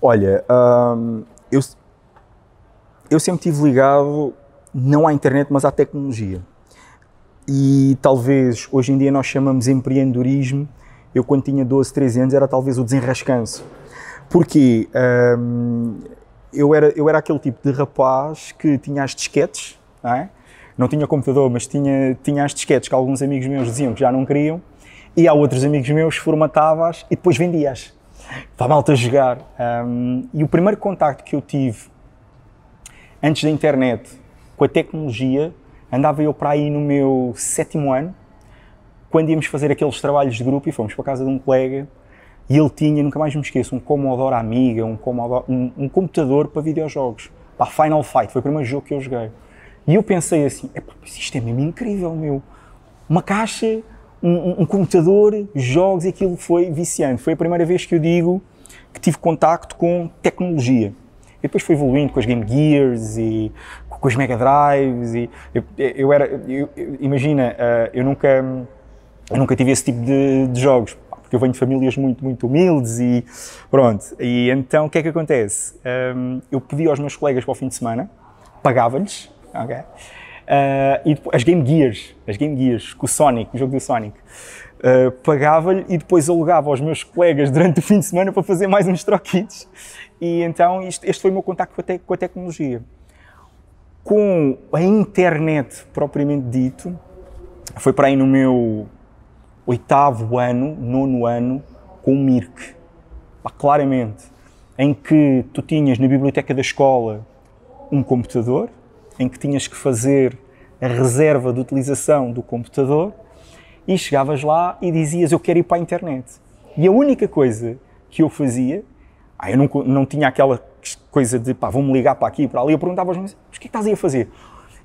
Olha, hum, eu, eu sempre tive ligado não à internet, mas à tecnologia. E talvez hoje em dia nós chamamos empreendedorismo. Eu, quando tinha 12, 13 anos, era talvez o desenrascanço. Porque hum, eu, era, eu era aquele tipo de rapaz que tinha as disquetes, não, é? não tinha computador, mas tinha, tinha as disquetes que alguns amigos meus diziam que já não queriam, e há outros amigos meus formatava-as e depois vendias. as malta a jogar. Um, e o primeiro contacto que eu tive antes da internet com a tecnologia, andava eu para aí no meu sétimo ano, quando íamos fazer aqueles trabalhos de grupo e fomos para a casa de um colega e ele tinha, nunca mais me esqueço, um Commodore Amiga, um, Commodore, um, um computador para videojogos, para Final Fight, foi o primeiro jogo que eu joguei. E eu pensei assim, isto é mesmo incrível, meu. Uma caixa um, um computador, jogos, e aquilo foi viciante. Foi a primeira vez que eu digo que tive contacto com tecnologia. E depois foi evoluindo com as Game Gears e com os Mega Drives. E eu, eu era, eu, imagina, eh, eu nunca, eu nunca tive esse tipo de, de jogos porque eu venho de famílias muito, muito humildes e pronto. E então o que é que acontece? Um, ehm, eu pedi aos meus colegas para o fim de semana, pagava-lhes, okay? Ah, e depois, as Game Gears, as Game Gears, com o Sonic, o jogo do Sonic. Uh, pagava-lhe e depois alugava aos meus colegas durante o fim de semana para fazer mais uns troquitos. E então isto, este foi o meu contacto com a, te, com a, tecnologia. Com a internet propriamente dito, foi para aí no meu oitavo ano, nono ano, com o Mirk. claramente, em que tu tinhas na biblioteca da escola um computador, em que tinhas que fazer a reserva de utilização do computador e chegavas lá e dizias eu quero ir para a internet. E a única coisa que eu fazia, ah, eu não, não tinha aquela coisa de pá, vou me ligar para aqui para ali, eu perguntava aos meus mas o que é que estás aí a fazer?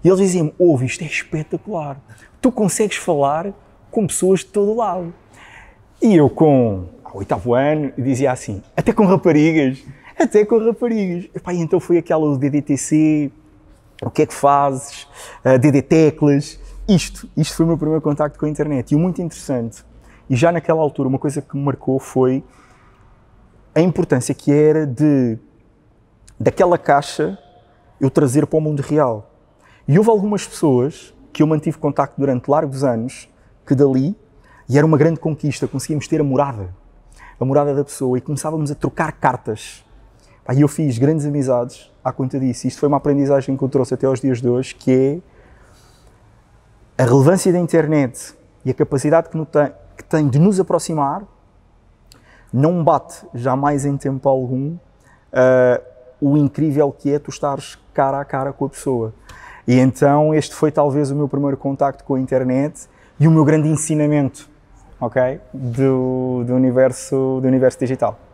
E eles diziam ouve, isto é espetacular, tu consegues falar com pessoas de todo lado. E eu com o ah, oitavo ano dizia assim, até com raparigas, até com raparigas. E, pá, então foi aquela do DDTC, o que é que fazes, uh, DD teclas, isto, isto foi o meu primeiro contacto com a internet e o muito interessante, e já naquela altura uma coisa que me marcou foi a importância que era de daquela caixa eu trazer para o mundo real. E houve algumas pessoas que eu mantive contacto durante largos anos que dali, e era uma grande conquista, conseguíamos ter a morada, a morada da pessoa e começávamos a trocar cartas Pá, e eu fiz grandes amizades à conta disso. Isto foi uma aprendizagem que eu trouxe até aos dias de hoje, que é a relevância da internet e a capacidade que, tem, que tem de nos aproximar não bate jamais em tempo algum uh, o incrível que é tu estares cara a cara com a pessoa. E então este foi talvez o meu primeiro contacto com a internet e o meu grande ensinamento, ok, do, do universo do universo digital.